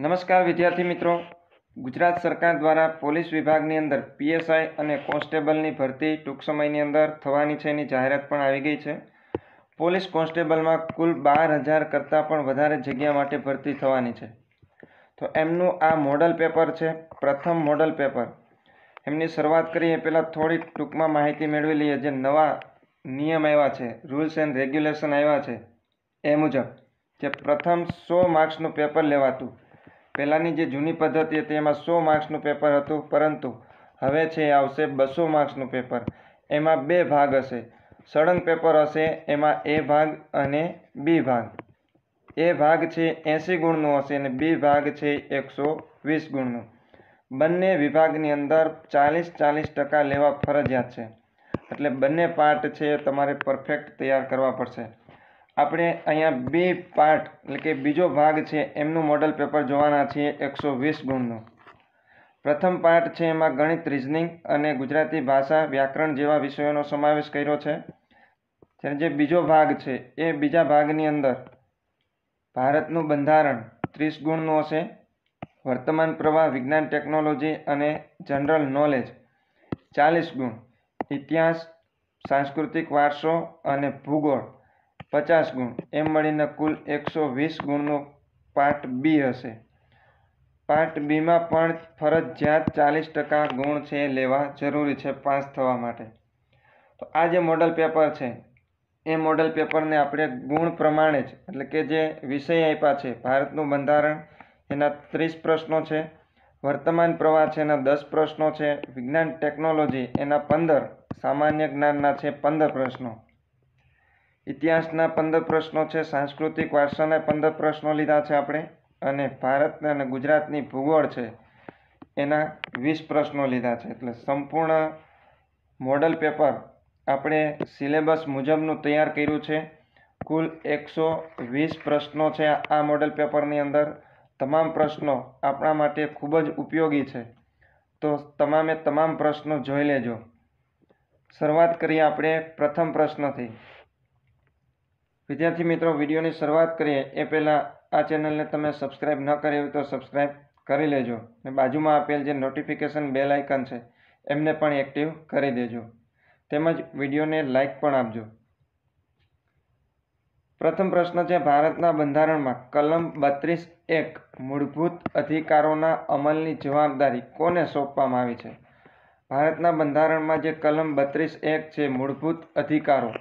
નમસ્કાર વિદ્યાર્થી મિત્રો ગુજરાત સરકાર દ્વારા પોલીસ વિભાગની અંદર પીએસઆઈ અને કોન્સ્ટેબલની ભરતી ટૂંક સમયની અંદર થવાની છે એની જાહેરાત પણ આવી ગઈ છે પોલીસ કોન્સ્ટેબલમાં કુલ બાર હજાર કરતાં પણ વધારે જગ્યા માટે ભરતી થવાની છે તો એમનું આ મોડલ પેપર છે પ્રથમ મોડલ પેપર એમની શરૂઆત કરીએ પહેલાં થોડીક ટૂંકમાં માહિતી મેળવી લઈએ જે નવા નિયમ આવ્યા છે રૂલ્સ એન્ડ રેગ્યુલેશન આવ્યા છે એ મુજબ જે પ્રથમ સો માર્ક્સનું પેપર લેવાતું પહેલાંની જે જૂની પદ્ધતિ હતી એમાં સો માર્ક્સનું પેપર હતું પરંતુ હવે છે આવશે બસો માર્ક્સનું પેપર એમાં બે ભાગ હશે સળંગ પેપર હશે એમાં એ ભાગ અને બી ભાગ એ ભાગ છે એંસી ગુણનો હશે અને બી ભાગ છે એકસો વીસ ગુણનું બંને વિભાગની અંદર ચાલીસ ચાલીસ ટકા લેવા ફરજિયાત છે એટલે બંને પાર્ટ છે તમારે પરફેક્ટ તૈયાર કરવા પડશે આપણે અહીંયા બે પાર્ટ એટલે કે બીજો ભાગ છે એમનું મોડલ પેપર જોવાના છીએ એકસો વીસ ગુણનું પ્રથમ પાર્ટ છે એમાં ગણિત રિઝનિંગ અને ગુજરાતી ભાષા વ્યાકરણ જેવા વિષયોનો સમાવેશ કર્યો છે જ્યારે જે બીજો ભાગ છે એ બીજા ભાગની અંદર ભારતનું બંધારણ ત્રીસ ગુણનું હશે વર્તમાન પ્રવાહ વિજ્ઞાન ટેકનોલોજી અને જનરલ નોલેજ ચાલીસ ગુણ ઇતિહાસ સાંસ્કૃતિક વારસો અને ભૂગોળ પચાસ ગુણ એમ મળીને કુલ એકસો વીસ ગુણનો પાર્ટ બી હશે પાર્ટ બીમાં પણ ફરજિયાત ચાલીસ ટકા ગુણ છે લેવા જરૂરી છે પાસ થવા માટે તો આ જે મોડલ પેપર છે એ મોડલ પેપરને આપણે ગુણ પ્રમાણે જ એટલે કે જે વિષય આપ્યા છે ભારતનું બંધારણ એના ત્રીસ પ્રશ્નો છે વર્તમાન પ્રવાહ છે એના દસ પ્રશ્નો છે વિજ્ઞાન ટેકનોલોજી એના પંદર સામાન્ય જ્ઞાનના છે પંદર પ્રશ્નો ઇતિહાસના પંદર પ્રશ્નો છે સાંસ્કૃતિક વારસાના પંદર પ્રશ્નો લીધા છે આપણે અને ભારત અને ગુજરાતની ભૂગોળ છે એના વીસ પ્રશ્નો લીધા છે એટલે સંપૂર્ણ મોડલ પેપર આપણે સિલેબસ મુજબનું તૈયાર કર્યું છે કુલ એકસો વીસ પ્રશ્નો છે આ મોડલ પેપરની અંદર તમામ પ્રશ્નો આપણા માટે ખૂબ જ ઉપયોગી છે તો તમામે તમામ પ્રશ્નો જોઈ લેજો શરૂઆત કરીએ આપણે પ્રથમ પ્રશ્નથી વિદ્યાર્થી મિત્રો વિડીયોની શરૂઆત કરીએ એ પહેલાં આ ચેનલને તમે સબસ્ક્રાઇબ ન કરી હોય તો સબસ્ક્રાઇબ કરી લેજો અને બાજુમાં આપેલ જે નોટિફિકેશન બેલ આઇકન છે એમને પણ એક્ટિવ કરી દેજો તેમજ વિડીયોને લાઇક પણ આપજો પ્રથમ પ્રશ્ન છે ભારતના બંધારણમાં કલમ બત્રીસ એક મૂળભૂત અધિકારોના અમલની જવાબદારી કોને સોંપવામાં આવી છે ભારતના બંધારણમાં જે કલમ બત્રીસ એક છે મૂળભૂત અધિકારો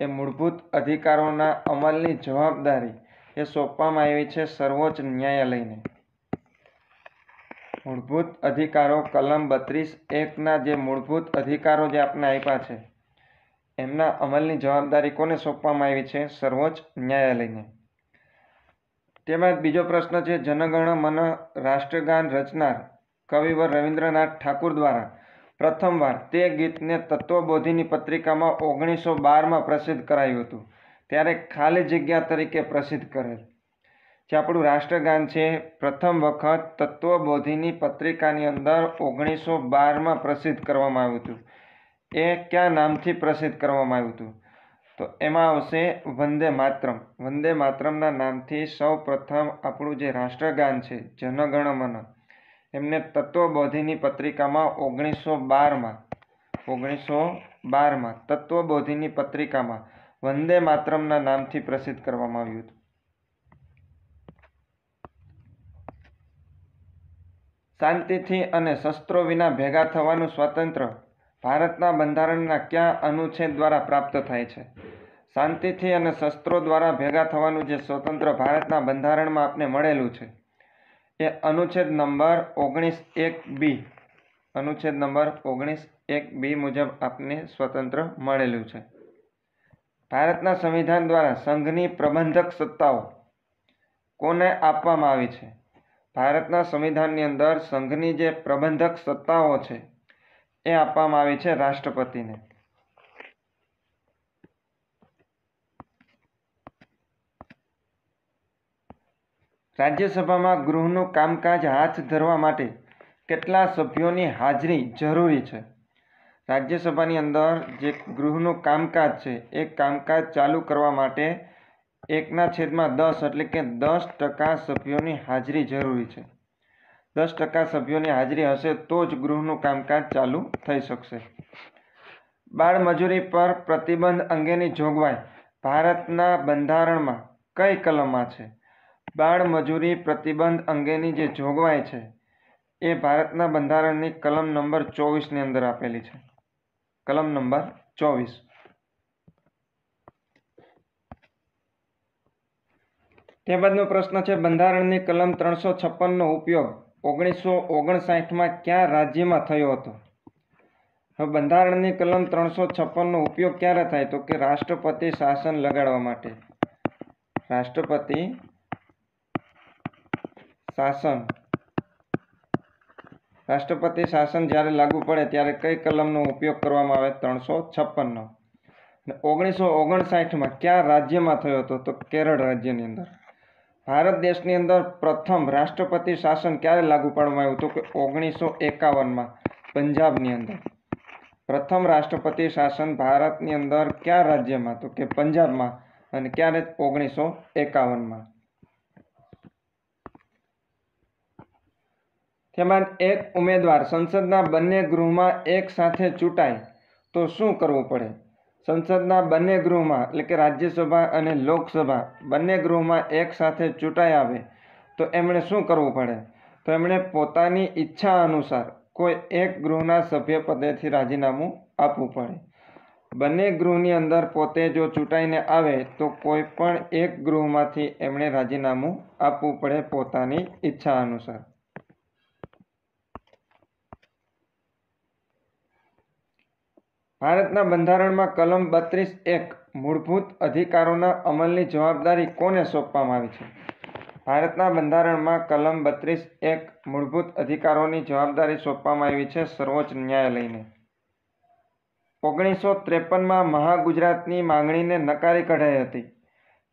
એ મૂળભૂત અધિકારોના અમલની જવાબદારી એ સોંપવામાં આવી છે સર્વોચ્ચ ન્યાયાલયને મૂળભૂત અધિકારો કલમ બત્રીસ એકના જે મૂળભૂત અધિકારો જે આપને આપ્યા છે એમના અમલની જવાબદારી કોને સોંપવામાં આવી છે સર્વોચ્ચ ન્યાયાલયને તેમજ બીજો પ્રશ્ન છે જનગણ મન રાષ્ટ્રગાન રચનાર કવિવર રવિન્દ્રનાથ ઠાકુર દ્વારા પ્રથમવાર તે ગીતને તત્વબોધિની પત્રિકામાં ઓગણીસો બારમાં પ્રસિદ્ધ કરાયું હતું ત્યારે ખાલી જગ્યા તરીકે પ્રસિદ્ધ કરેલ જે આપણું રાષ્ટ્રગાન છે પ્રથમ વખત તત્વબોધિની પત્રિકાની અંદર ઓગણીસો બારમાં પ્રસિદ્ધ કરવામાં આવ્યું હતું એ કયા નામથી પ્રસિદ્ધ કરવામાં આવ્યું હતું તો એમાં આવશે વંદે માત્રમ વંદે માત્રમના નામથી સૌ પ્રથમ આપણું જે રાષ્ટ્રગાન છે જનગણમન એમને તત્વબોધિની પત્રિકામાં ઓગણીસો બારમાં ઓગણીસો બારમાં તત્વબોધિની પત્રિકામાં વંદે માતરમના નામથી પ્રસિદ્ધ કરવામાં આવ્યું હતું શાંતિથી અને શસ્ત્રો વિના ભેગા થવાનું સ્વાતંત્ર્ય ભારતના બંધારણના ક્યાં અનુચ્છેદ દ્વારા પ્રાપ્ત થાય છે શાંતિથી અને શસ્ત્રો દ્વારા ભેગા થવાનું જે સ્વતંત્ર ભારતના બંધારણમાં આપને મળેલું છે એ અનુચ્છેદ નંબર ઓગણીસ એક બી અનુચ્છેદ નંબર ઓગણીસ એક બી મુજબ આપને સ્વતંત્ર મળેલું છે ભારતના સંવિધાન દ્વારા સંઘની પ્રબંધક સત્તાઓ કોને આપવામાં આવી છે ભારતના સંવિધાનની અંદર સંઘની જે પ્રબંધક સત્તાઓ છે એ આપવામાં આવી છે રાષ્ટ્રપતિને રાજ્યસભામાં ગૃહનું કામકાજ હાથ ધરવા માટે કેટલા સભ્યોની હાજરી જરૂરી છે રાજ્યસભાની અંદર જે ગૃહનું કામકાજ છે એ કામકાજ ચાલુ કરવા માટે એકના છેદમાં દસ એટલે કે દસ ટકા સભ્યોની હાજરી જરૂરી છે દસ ટકા સભ્યોની હાજરી હશે તો જ ગૃહનું કામકાજ ચાલુ થઈ શકશે બાળમજૂરી પર પ્રતિબંધ અંગેની જોગવાઈ ભારતના બંધારણમાં કઈ કલમમાં છે બાળમજૂરી પ્રતિબંધ અંગેની જે જોગવાઈ છે એ ભારતના બંધારણની કલમ નંબર ચોવીસની અંદર આપેલી છે કલમ નંબર ચોવીસ ત્યારબાદનો પ્રશ્ન છે બંધારણની કલમ ત્રણસો છપ્પનનો ઉપયોગ ઓગણીસો ઓગણસાઠમાં ક્યાં રાજ્યમાં થયો હતો હવે બંધારણની કલમ ત્રણસો છપ્પનનો ઉપયોગ ક્યારે થાય તો કે રાષ્ટ્રપતિ શાસન લગાડવા માટે રાષ્ટ્રપતિ શાસન રાષ્ટ્રપતિ શાસન જ્યારે લાગુ પડે ત્યારે કઈ કલમનો ઉપયોગ કરવામાં આવે ત્રણસો છપ્પનનો ઓગણીસો ઓગણસાઠમાં ક્યાં રાજ્યમાં થયો હતો તો કેરળ રાજ્યની અંદર ભારત દેશની અંદર પ્રથમ રાષ્ટ્રપતિ શાસન ક્યારે લાગુ પાડવામાં આવ્યું હતું કે ઓગણીસો એકાવનમાં પંજાબની અંદર પ્રથમ રાષ્ટ્રપતિ શાસન ભારતની અંદર કયા રાજ્યમાં તો કે પંજાબમાં અને ક્યારે ઓગણીસો એકાવનમાં જેમાં એક ઉમેદવાર સંસદના બંને ગૃહમાં એક સાથે ચૂંટાય તો શું કરવું પડે સંસદના બંને ગૃહમાં એટલે કે રાજ્યસભા અને લોકસભા બંને ગૃહમાં એક સાથે ચૂંટાઈ આવે તો એમણે શું કરવું પડે તો એમણે પોતાની ઈચ્છા અનુસાર કોઈ એક ગૃહના સભ્ય પદેથી રાજીનામું આપવું પડે બંને ગૃહની અંદર પોતે જો ચૂંટાઈને આવે તો કોઈ પણ એક ગૃહમાંથી એમણે રાજીનામું આપવું પડે પોતાની ઈચ્છા અનુસાર ભારતના બંધારણમાં કલમ બત્રીસ એક મૂળભૂત અધિકારોના અમલની જવાબદારી કોને સોંપવામાં આવી છે ભારતના બંધારણમાં કલમ બત્રીસ એક મૂળભૂત અધિકારોની જવાબદારી સોંપવામાં આવી છે સર્વોચ્ચ ન્યાયાલયને ઓગણીસો ત્રેપનમાં મહાગુજરાતની માંગણીને નકારી કઢાઈ હતી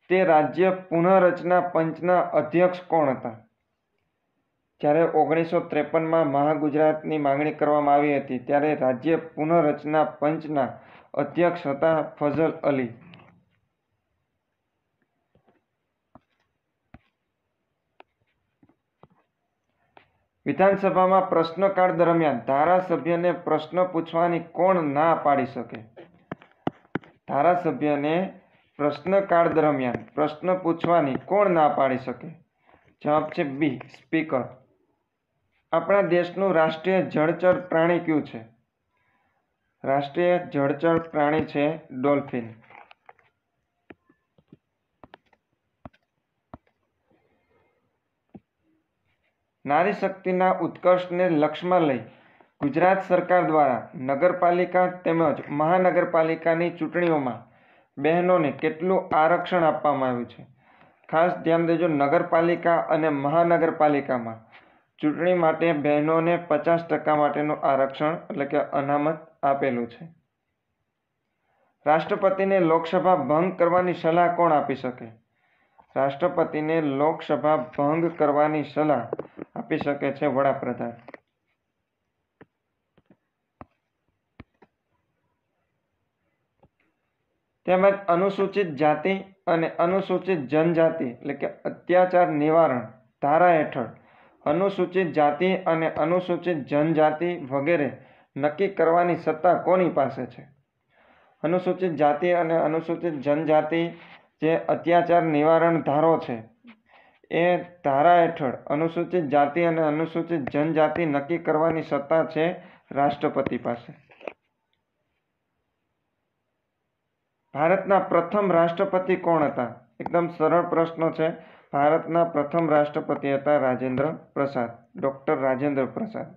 તે રાજ્ય પુનઃરચના પંચના અધ્યક્ષ કોણ હતા જ્યારે ઓગણીસો ત્રેપનમાં મહાગુજરાતની માંગણી કરવામાં આવી હતી ત્યારે રાજ્ય પુનઃરચના પંચના અધ્યક્ષ હતા ફઝલ અલી વિધાનસભામાં પ્રશ્નકાળ દરમિયાન ધારાસભ્યને પ્રશ્ન પૂછવાની કોણ ના પાડી શકે ધારાસભ્યને પ્રશ્નકાળ દરમિયાન પ્રશ્ન પૂછવાની કોણ ના પાડી શકે જવાબ છે બી સ્પીકર આપણા દેશનું રાષ્ટ્રીય જળચર પ્રાણી કયું છે રાષ્ટ્રીય જળચર પ્રાણી છે ડોલ્ફિન નારી શક્તિના ઉત્કર્ષને લક્ષમાં લઈ ગુજરાત સરકાર દ્વારા નગરપાલિકા તેમજ મહાનગરપાલિકાની ચૂંટણીઓમાં બહેનોને કેટલું આરક્ષણ આપવામાં આવ્યું છે ખાસ ધ્યાન દેજો નગરપાલિકા અને મહાનગરપાલિકામાં ચૂંટણી માટે બહેનોને પચાસ ટકા માટેનું આરક્ષણ એટલે કે અનામત આપેલું છે રાષ્ટ્રપતિને લોકસભા ભંગ કરવાની સલાહ કોણ આપી શકે રાષ્ટ્રપતિને લોકસભા ભંગ કરવાની સલાહ આપી શકે છે વડાપ્રધાન તેમજ અનુસૂચિત જાતિ અને અનુસૂચિત જનજાતિ એટલે કે અત્યાચાર નિવારણ ધારા હેઠળ અનુસૂચિત જાતિ અને અનુસૂચિત જનજાતિ વગેરે નક્કી કરવાની સત્તા કોની પાસે છે અનુસૂચિત જાતિ અને અનુસૂચિત જનજાતિ જે અત્યાચાર નિવારણ ધારો છે એ ધારા હેઠળ અનુસૂચિત જાતિ અને અનુસૂચિત જનજાતિ નક્કી કરવાની સત્તા છે રાષ્ટ્રપતિ પાસે ભારતના પ્રથમ રાષ્ટ્રપતિ કોણ હતા એકદમ સરળ પ્રશ્ન છે ભારતના પ્રથમ રાષ્ટ્રપતિ હતા રાજેન્દ્ર પ્રસાદ ડૉક્ટર રાજેન્દ્ર પ્રસાદ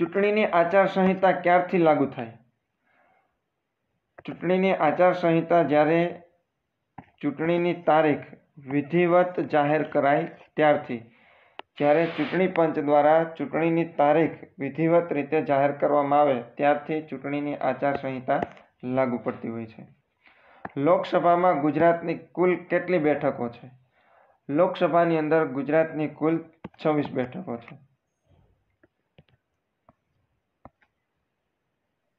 ચૂંટણીની આચારસંહિતા ક્યારથી લાગુ થાય ચૂંટણીની આચારસંહિતા જ્યારે ચૂંટણીની તારીખ વિધિવત જાહેર કરાય ત્યારથી જ્યારે ચૂંટણી પંચ દ્વારા ચૂંટણીની તારીખ વિધિવત રીતે જાહેર કરવામાં આવે ત્યારથી ચૂંટણીની આચારસંહિતા લાગુ પડતી હોય છે લોકસભામાં ગુજરાતની કુલ કેટલી બેઠકો છે લોકસભાની અંદર ગુજરાતની કુલ છવ્વીસ બેઠકો છે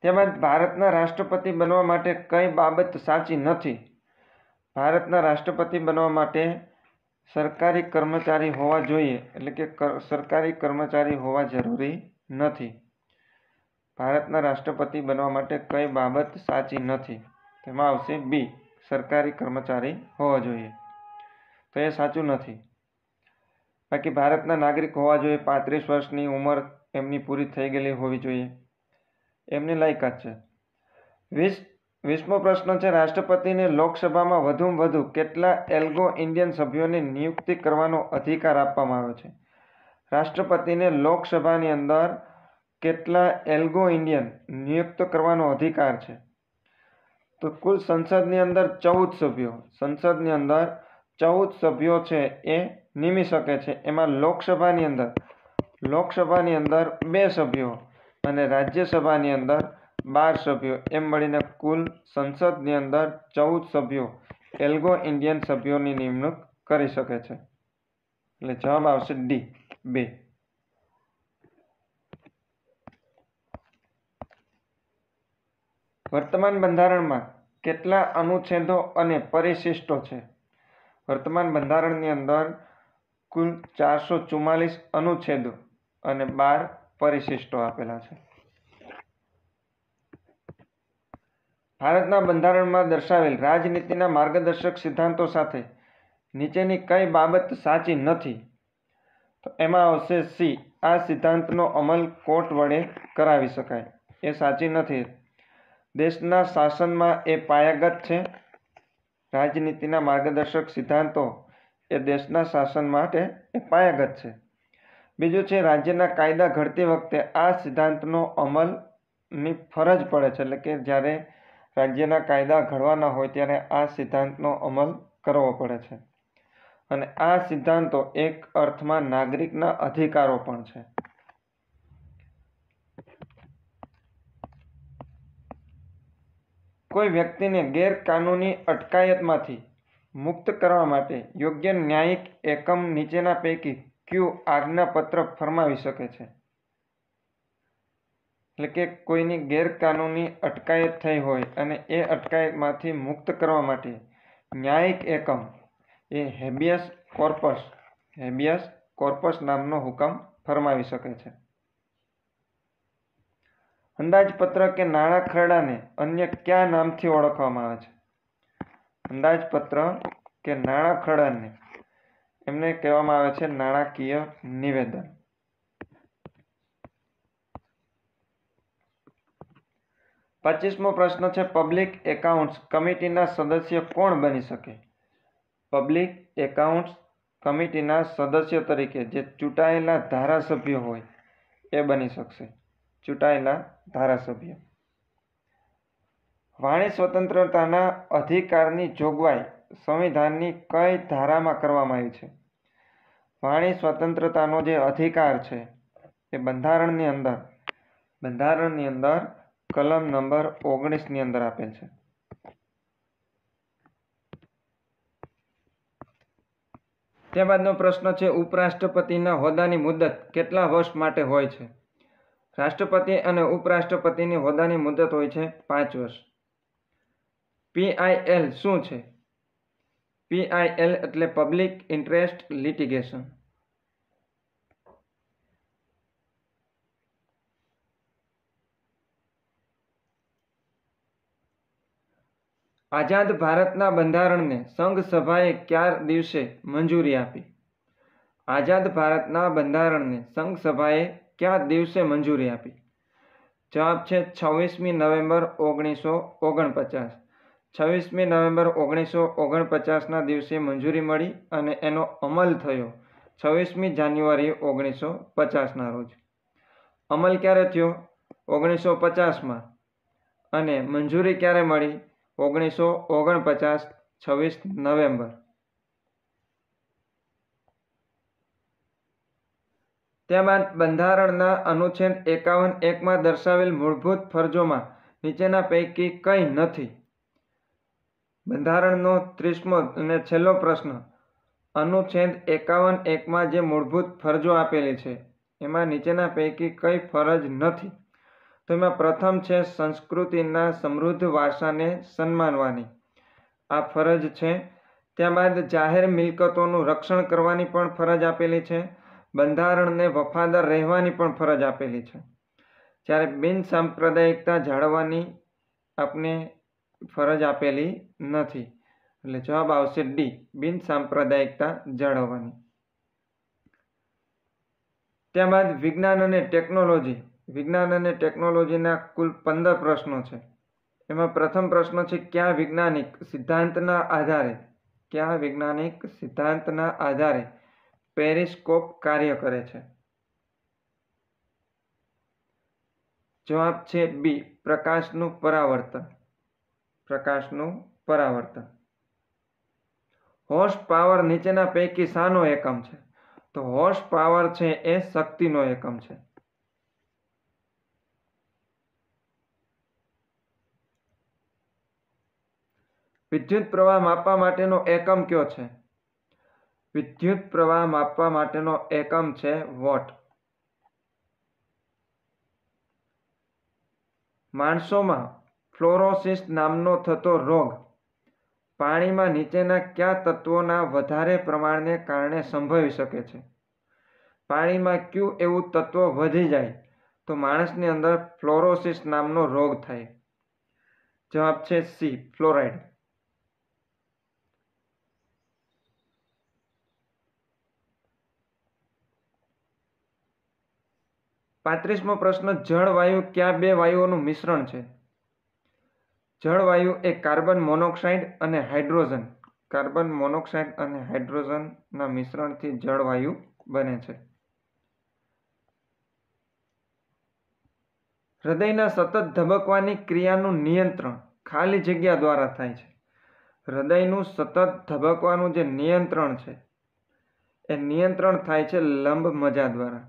તેમજ ભારતના રાષ્ટ્રપતિ બનવા માટે કઈ બાબત સાચી નથી ભારતના રાષ્ટ્રપતિ બનવા માટે સરકારી કર્મચારી હોવા જોઈએ એટલે કે સરકારી કર્મચારી હોવા જરૂરી નથી ભારતના રાષ્ટ્રપતિ બનવા માટે કઈ બાબત સાચી નથી તેમાં આવશે બી સરકારી કર્મચારી હોવા જોઈએ તો એ સાચું નથી બાકી ભારતના નાગરિક હોવા જોઈએ પાંત્રીસ વર્ષની ઉંમર એમની પૂરી થઈ ગયેલી હોવી જોઈએ એમની લાયકાત છે વીસ વીસમો પ્રશ્ન છે રાષ્ટ્રપતિને લોકસભામાં વધુમાં વધુ કેટલા એલ્ગો ઇન્ડિયન સભ્યોની નિયુક્તિ કરવાનો અધિકાર આપવામાં આવ્યો છે રાષ્ટ્રપતિને લોકસભાની અંદર કેટલા એલ્ગો ઇન્ડિયન નિયુક્ત કરવાનો અધિકાર છે તો કુલ સંસદની અંદર ચૌદ સભ્યો સંસદની અંદર ચૌદ સભ્યો છે એ નિમી શકે છે એમાં લોકસભાની અંદર લોકસભાની અંદર બે સભ્યો અને રાજ્યસભાની અંદર બાર સભ્યો એમ મળીને કુલ સંસદની અંદર ચૌદ સભ્યો એલ્ગો ઇન્ડિયન સભ્યોની નિમણૂક કરી શકે છે એટલે જવાબ આવશે ડી બે વર્તમાન બંધારણમાં કેટલા અનુચ્છેદો અને પરિશિષ્ટો છે વર્તમાન બંધારણની અંદર કુલ ચારસો ચુમ્માલીસ અનુચ્છેદો અને બાર પરિશિષ્ટો આપેલા છે ભારતના બંધારણમાં દર્શાવેલ રાજનીતિના માર્ગદર્શક સિદ્ધાંતો સાથે નીચેની કઈ બાબત સાચી નથી તો એમાં આવશે સી આ સિદ્ધાંતનો અમલ કોર્ટ વડે કરાવી શકાય એ સાચી નથી દેશના શાસનમાં એ પાયાગત છે રાજનીતિના માર્ગદર્શક સિદ્ધાંતો એ દેશના શાસન માટે એ પાયાગત છે બીજું છે રાજ્યના કાયદા ઘડતી વખતે આ સિદ્ધાંતનો અમલની ફરજ પડે છે એટલે કે જ્યારે રાજ્યના કાયદા ઘડવાના હોય ત્યારે આ સિદ્ધાંતનો અમલ કરવો પડે છે અને આ સિદ્ધાંતો એક અર્થમાં નાગરિકના અધિકારો પણ છે કોઈ વ્યક્તિને ગેરકાનૂની અટકાયતમાંથી મુક્ત કરવા માટે યોગ્ય ન્યાયિક એકમ નીચેના પૈકી કયું આજ્ઞાપત્ર ફરમાવી શકે છે એટલે કે કોઈની ગેરકાનૂની અટકાયત થઈ હોય અને એ અટકાયતમાંથી મુક્ત કરવા માટે ન્યાયિક એકમ એ હેબિયસ કોર્પસ હેબિયસ કોર્પસ નામનો હુકમ ફરમાવી શકે છે અંદાજપત્ર કે નાણાં ખરડાને અન્ય કયા નામથી ઓળખવામાં આવે છે અંદાજપત્ર કે નાણાં ખરડાને એમને કહેવામાં આવે છે નાણાકીય નિવેદન પચીસમો પ્રશ્ન છે પબ્લિક એકાઉન્ટ્સ કમિટીના સદસ્ય કોણ બની શકે પબ્લિક એકાઉન્ટ્સ કમિટીના સદસ્ય તરીકે જે ચૂંટાયેલા ધારાસભ્ય હોય એ બની શકશે ચૂંટાયેલા ધારાસભ્ય વાણી સ્વતંત્રતાના અધિકારની જોગવાઈ સંવિધાનની કઈ ધારામાં કરવામાં આવી છે વાણી સ્વતંત્રતાનો જે અધિકાર છે એ બંધારણની અંદર બંધારણની અંદર કલમ નંબર ઓગણીસની અંદર આપેલ છે ત્યારબાદનો પ્રશ્ન છે ઉપરાષ્ટ્રપતિના હોદ્દાની મુદત કેટલા વર્ષ માટે હોય છે રાષ્ટ્રપતિ અને ઉપરાષ્ટ્રપતિની હોદ્દાની મુદત હોય છે પાંચ વર્ષ પીઆઈએલ શું છે પીઆઈએલ એટલે પબ્લિક ઇન્ટરેસ્ટ લિટિગેશન આઝાદ ભારતના બંધારણને સંઘ સભાએ ક્યાર દિવસે મંજૂરી આપી આઝાદ ભારતના બંધારણને સંઘ સભાએ કયા દિવસે મંજૂરી આપી જવાબ છે છવ્વીસમી નવેમ્બર ઓગણીસો ઓગણપચાસ છવ્વીસમી નવેમ્બર ઓગણીસો ઓગણપચાસના દિવસે મંજૂરી મળી અને એનો અમલ થયો છવ્વીસમી જાન્યુઆરી ઓગણીસો પચાસના રોજ અમલ ક્યારે થયો ઓગણીસો પચાસમાં અને મંજૂરી ક્યારે મળી ઓગણીસો ઓગણપચાસ છવ્વીસ નવેમ્બર તેમજ બંધારણના અનુચ્છેદ એકાવન એકમાં દર્શાવેલ મૂળભૂત ફરજોમાં નીચેના પૈકી કંઈ નથી બંધારણનો ત્રીસમો અને છેલ્લો પ્રશ્ન અનુચ્છેદ એકાવન એકમાં જે મૂળભૂત ફરજો આપેલી છે એમાં નીચેના પૈકી કંઈ ફરજ નથી તો એમાં પ્રથમ છે સંસ્કૃતિના સમૃદ્ધ વારસાને સન્માનવાની આ ફરજ છે ત્યારબાદ જાહેર મિલકતોનું રક્ષણ કરવાની પણ ફરજ આપેલી છે બંધારણને વફાદાર રહેવાની પણ ફરજ આપેલી છે જ્યારે બિન સાંપ્રદાયિકતા જાળવવાની આપને ફરજ આપેલી નથી એટલે જવાબ આવશે ડી બિન સાંપ્રદાયિકતા જાળવવાની ત્યારબાદ વિજ્ઞાન અને ટેકનોલોજી વિજ્ઞાન અને ટેકનોલોજીના કુલ પંદર પ્રશ્નો છે એમાં પ્રથમ પ્રશ્ન છે ક્યાં વૈજ્ઞાનિક સિદ્ધાંતના આધારે ક્યાં વૈજ્ઞાનિક સિદ્ધાંતના આધારે પેરિસ્કોપ કાર્ય કરે છે જવાબ છે બી પ્રકાશનું પરાવર્તન પ્રકાશનું પરાવર્તન હોર્સ પાવર નીચેના પૈકી શાનો એકમ છે તો હોર્સ પાવર છે એ શક્તિનો એકમ છે વિદ્યુત પ્રવાહ માપવા માટેનો એકમ કયો છે વિદ્યુત પ્રવાહ માપવા માટેનો એકમ છે વોટ માણસોમાં ફ્લોરોસિસ નામનો થતો રોગ પાણીમાં નીચેના કયા તત્વોના વધારે પ્રમાણને કારણે સંભવી શકે છે પાણીમાં ક્યુ એવું તત્વ વધી જાય તો માણસની અંદર ફ્લોરોસિસ નામનો રોગ થાય જવાબ છે સી ફ્લોરાઇડ પાંત્રીસમો પ્રશ્ન જળવાયુ ક્યાં બે વાયુઓનું મિશ્રણ છે જળવાયુ એ કાર્બન મોનોક્સાઇડ અને હાઇડ્રોજન કાર્બન મોનોક્સાઇડ અને હાઇડ્રોજનના મિશ્રણથી જળવાયુ બને છે હૃદયના સતત ધબકવાની ક્રિયાનું નિયંત્રણ ખાલી જગ્યા દ્વારા થાય છે હૃદયનું સતત ધબકવાનું જે નિયંત્રણ છે એ નિયંત્રણ થાય છે લંબ મજા દ્વારા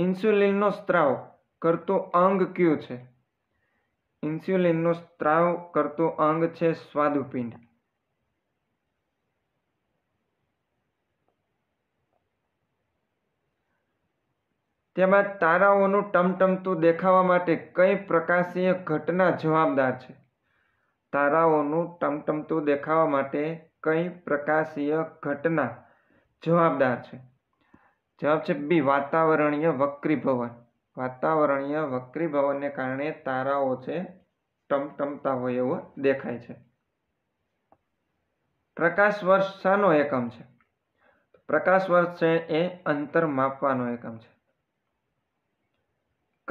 ઇન્સ્યુલિનનો સ્ત્રાવ કરતો અંગ કયું છે ઇન્સ્યુલિનનો સ્ત્રાવ કરતો અંગ છે સ્વાદુપિંડ તેમાં તારાઓનું ટમટમતું દેખાવા માટે કઈ પ્રકાશીય ઘટના જવાબદાર છે તારાઓનું ટમટમતું દેખાવા માટે કઈ પ્રકાશીય ઘટના જવાબદાર છે જવાબ છે બી વાતાવરણીય વક્રીભવન વાતાવરણીય વક્રીભવનને કારણે તારાઓ છે ટમટમતા હોય એવો દેખાય છે પ્રકાશ વર્ષ શાનો એકમ છે પ્રકાશ વર્ષ છે એ અંતર માપવાનો એકમ છે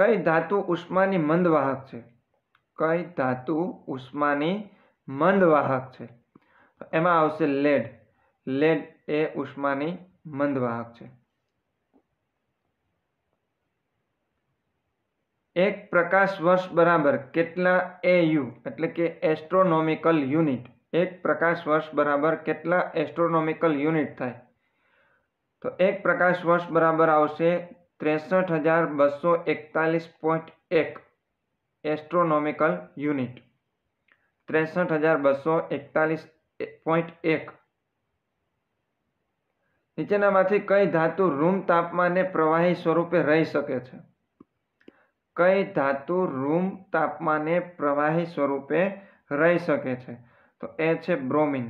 કઈ ધાતુ ઉષ્માની મંદવાહક છે કઈ ધાતુ ઉષ્માની મંદવાહક છે એમાં આવશે લેડ લેડ એ ઉષ્માની મંદવાહક છે એક પ્રકાશ વર્ષ બરાબર કેટલા એ યુ એટલે કે એસ્ટ્રોનોમિકલ યુનિટ એક પ્રકાશ વર્ષ બરાબર કેટલા એસ્ટ્રોનોમિકલ યુનિટ થાય તો એક પ્રકાશ વર્ષ બરાબર આવશે ત્રેસઠ હજાર બસો એકતાલીસ પોઈન્ટ એક એસ્ટ્રોનોમિકલ યુનિટ ત્રેસઠ હજાર બસો એકતાલીસ પોઈન્ટ એક નીચેનામાંથી કઈ ધાતુ રૂમ તાપમાને પ્રવાહી સ્વરૂપે રહી શકે છે કઈ ધાતુ રૂમ તાપમાને પ્રવાહી સ્વરૂપે રહી શકે છે તો એ છે બ્રોમિન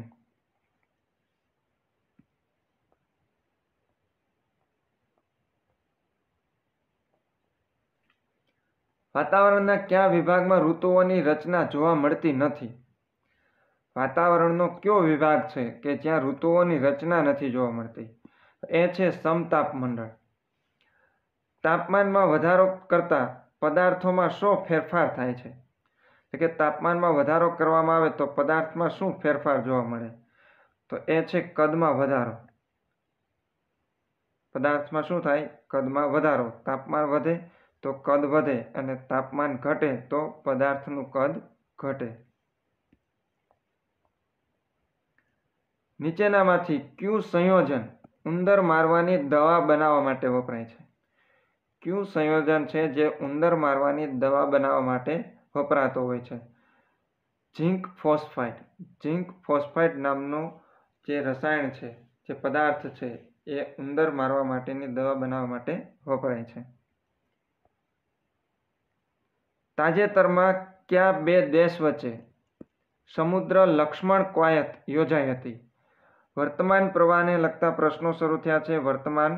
વાતાવરણના કયા વિભાગમાં ઋતુઓની રચના જોવા મળતી નથી વાતાવરણનો કયો વિભાગ છે કે જ્યાં ઋતુઓની રચના નથી જોવા મળતી એ છે સમતાપ મંડળ તાપમાનમાં વધારો કરતા પદાર્થોમાં શું ફેરફાર થાય છે એટલે કે તાપમાનમાં વધારો કરવામાં આવે તો પદાર્થમાં શું ફેરફાર જોવા મળે તો એ છે કદમાં વધારો પદાર્થમાં શું થાય કદમાં વધારો તાપમાન વધે તો કદ વધે અને તાપમાન ઘટે તો પદાર્થનું કદ ઘટે નીચેનામાંથી ક્યુ સંયોજન ઉંદર મારવાની દવા બનાવવા માટે વપરાય છે કયું સંયોજન છે જે ઉંદર મારવાની દવા બનાવવા માટે વપરાતો હોય છે ઝીંક ફોસ્ફાઇટ ઝીંક ફોસ્ફાઇડ નામનું જે રસાયણ છે જે પદાર્થ છે એ ઉંદર મારવા માટેની દવા બનાવવા માટે વપરાય છે તાજેતરમાં કયા બે દેશ વચ્ચે સમુદ્ર લક્ષ્મણ કવાયત યોજાઈ હતી વર્તમાન પ્રવાહને લગતા પ્રશ્નો શરૂ થયા છે વર્તમાન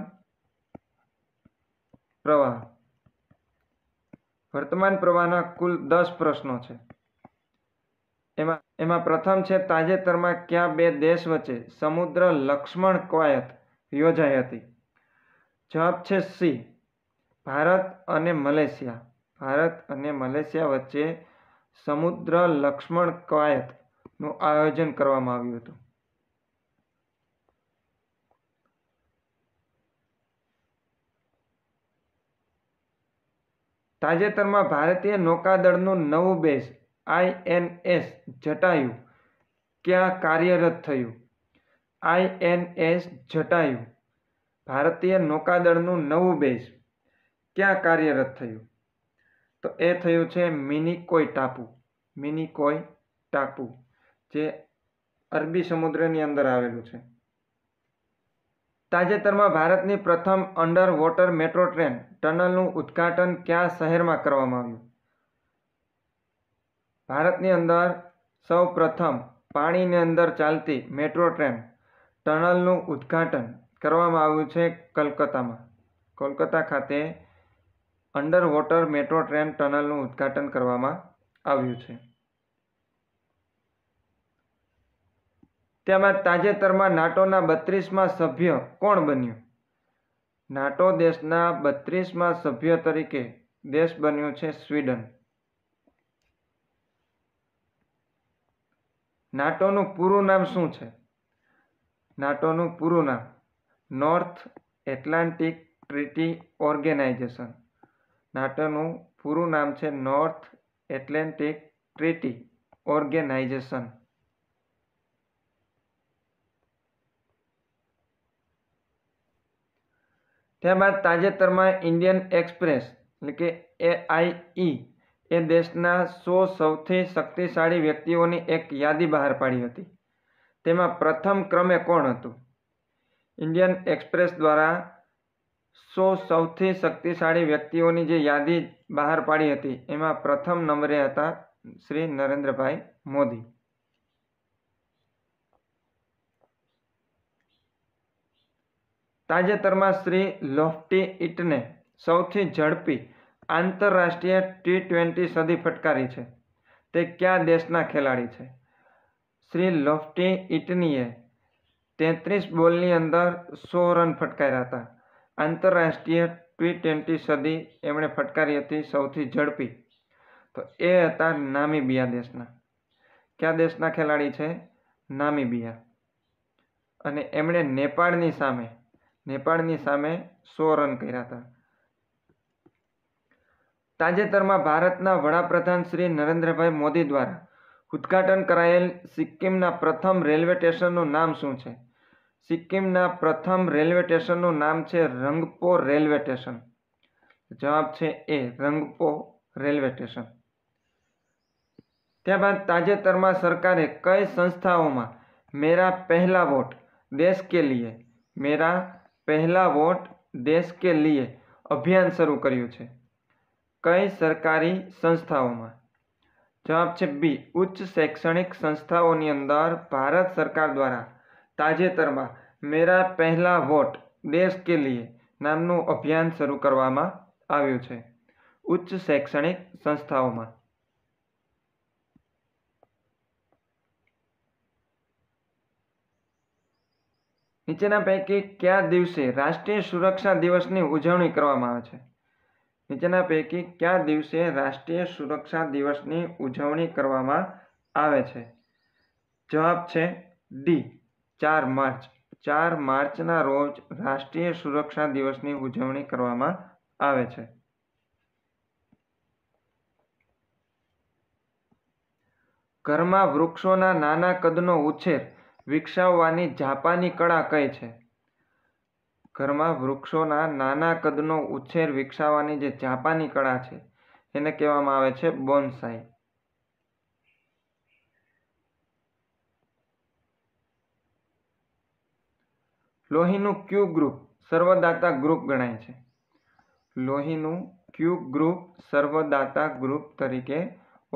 પ્રવાહ વર્તમાન પ્રવાહના કુલ દસ પ્રશ્નો છે એમાં એમાં પ્રથમ છે તાજેતરમાં ક્યાં બે દેશ વચ્ચે સમુદ્ર લક્ષ્મણ કવાયત યોજાઈ હતી જવાબ છે સી ભારત અને મલેશિયા ભારત અને મલેશિયા વચ્ચે સમુદ્ર લક્ષ્મણ કવાયતનું આયોજન કરવામાં આવ્યું હતું તાજેતરમાં ભારતીય નૌકાદળનું નવું બેઝ આઈએનએસ જટાયુ ક્યાં કાર્યરત થયું આઈએનએસ જટાયુ ભારતીય નૌકાદળનું નવું બેઝ ક્યાં કાર્યરત થયું તો એ થયું છે મિનિકોય ટાપુ મિનિકોય ટાપુ જે અરબી સમુદ્રની અંદર આવેલું છે તાજેતરમાં ભારતની પ્રથમ અંડર વોટર મેટ્રો ટ્રેન ટનલનું ઉદ્ઘાટન કયા શહેરમાં કરવામાં આવ્યું ભારતની અંદર સૌ પ્રથમ પાણીની અંદર ચાલતી મેટ્રો ટ્રેન ટનલનું ઉદ્ઘાટન કરવામાં આવ્યું છે કલકત્તામાં કોલકાતા ખાતે અંડર વોટર મેટ્રો ટ્રેન ટનલનું ઉદ્ઘાટન કરવામાં આવ્યું છે તેમાં તાજેતરમાં નાટોના બત્રીસમાં સભ્ય કોણ બન્યું નાટો દેશના બત્રીસમાં સભ્ય તરીકે દેશ બન્યું છે સ્વીડન નાટોનું પૂરું નામ શું છે નાટોનું પૂરું નામ નોર્થ એટલાન્ટિક ટ્રીટી ઓર્ગેનાઇઝેશન નાટોનું પૂરું નામ છે નોર્થ એટલાન્ટિક ટ્રીટી ઓર્ગેનાઇઝેશન ત્યારબાદ તાજેતરમાં ઇન્ડિયન એક્સપ્રેસ એટલે કે એ એઆઈઈ એ દેશના સો સૌથી શક્તિશાળી વ્યક્તિઓની એક યાદી બહાર પાડી હતી તેમાં પ્રથમ ક્રમે કોણ હતું ઇન્ડિયન એક્સપ્રેસ દ્વારા સો સૌથી શક્તિશાળી વ્યક્તિઓની જે યાદી બહાર પાડી હતી એમાં પ્રથમ નંબરે હતા શ્રી નરેન્દ્રભાઈ મોદી તાજેતરમાં શ્રી લોફટી ઇટને સૌથી ઝડપી આંતરરાષ્ટ્રીય ટી ટ્વેન્ટી સદી ફટકારી છે તે કયા દેશના ખેલાડી છે શ્રી લોફટી ઇટનીએ તેત્રીસ બોલની અંદર સો રન ફટકાર્યા હતા આંતરરાષ્ટ્રીય ટી ટ્વેન્ટી સદી એમણે ફટકારી હતી સૌથી ઝડપી તો એ હતા નામીબિયા દેશના કયા દેશના ખેલાડી છે નામીબિયા અને એમણે નેપાળની સામે નેપાળની સામે સો રન કર્યા હતા તાજેતરમાં ભારતના વડાપ્રધાન શ્રી નરેન્દ્રભાઈ મોદી દ્વારા ઉદ્ઘાટન કરાયેલ સિક્કિમના પ્રથમ રેલવે સ્ટેશનનું નામ શું છે સિક્કિમના પ્રથમ રેલવે સ્ટેશનનું નામ છે રંગપો રેલવે સ્ટેશન જવાબ છે એ રંગપો રેલવે સ્ટેશન ત્યારબાદ તાજેતરમાં સરકારે કઈ સંસ્થાઓમાં મેરા પહેલા વોટ દેશ કે લીએ મેરા પહેલા વોટ દેશ કે લીએ અભિયાન શરૂ કર્યું છે કઈ સરકારી સંસ્થાઓમાં જવાબ છે બી ઉચ્ચ શૈક્ષણિક સંસ્થાઓની અંદર ભારત સરકાર દ્વારા તાજેતરમાં મેરા પહેલા વોટ દેશ કે લીએ નામનું અભિયાન શરૂ કરવામાં આવ્યું છે ઉચ્ચ શૈક્ષણિક સંસ્થાઓમાં નીચેના પૈકી કયા દિવસે રાષ્ટ્રીય સુરક્ષા દિવસની ઉજવણી કરવામાં આવે છે નીચેના પૈકી કયા દિવસે રાષ્ટ્રીય સુરક્ષા દિવસની ઉજવણી કરવામાં આવે છે જવાબ છે ડી ચાર માર્ચ ચાર માર્ચના રોજ રાષ્ટ્રીય સુરક્ષા દિવસની ઉજવણી કરવામાં આવે છે ઘરમાં વૃક્ષોના નાના કદનો ઉછેર વિકસાવવાની જાપાની કળા કઈ છે ઘરમાં વૃક્ષોના નાના કદનો ઉછેર વિકસાવવાની જે જાપાની કળા છે એને કહેવામાં આવે છે બોન્સાઈ લોહીનું ક્યુ ગ્રુપ સર્વદાતા ગ્રુપ ગણાય છે લોહીનું ક્યુ ગ્રુપ સર્વદાતા ગ્રુપ તરીકે